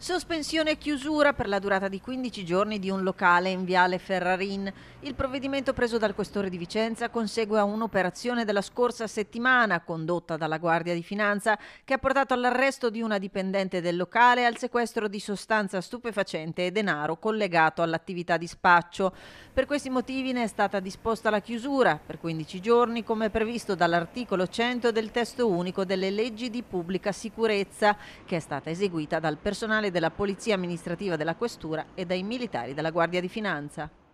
Sospensione e chiusura per la durata di 15 giorni di un locale in Viale Ferrarin. Il provvedimento preso dal questore di Vicenza consegue a un'operazione della scorsa settimana condotta dalla Guardia di Finanza che ha portato all'arresto di una dipendente del locale e al sequestro di sostanza stupefacente e denaro collegato all'attività di spaccio. Per questi motivi ne è stata disposta la chiusura per 15 giorni come previsto dall'articolo 100 del testo unico delle leggi di pubblica sicurezza che è stata eseguita dal personale funzionari della Polizia Amministrativa della Questura e dai militari della Guardia di Finanza.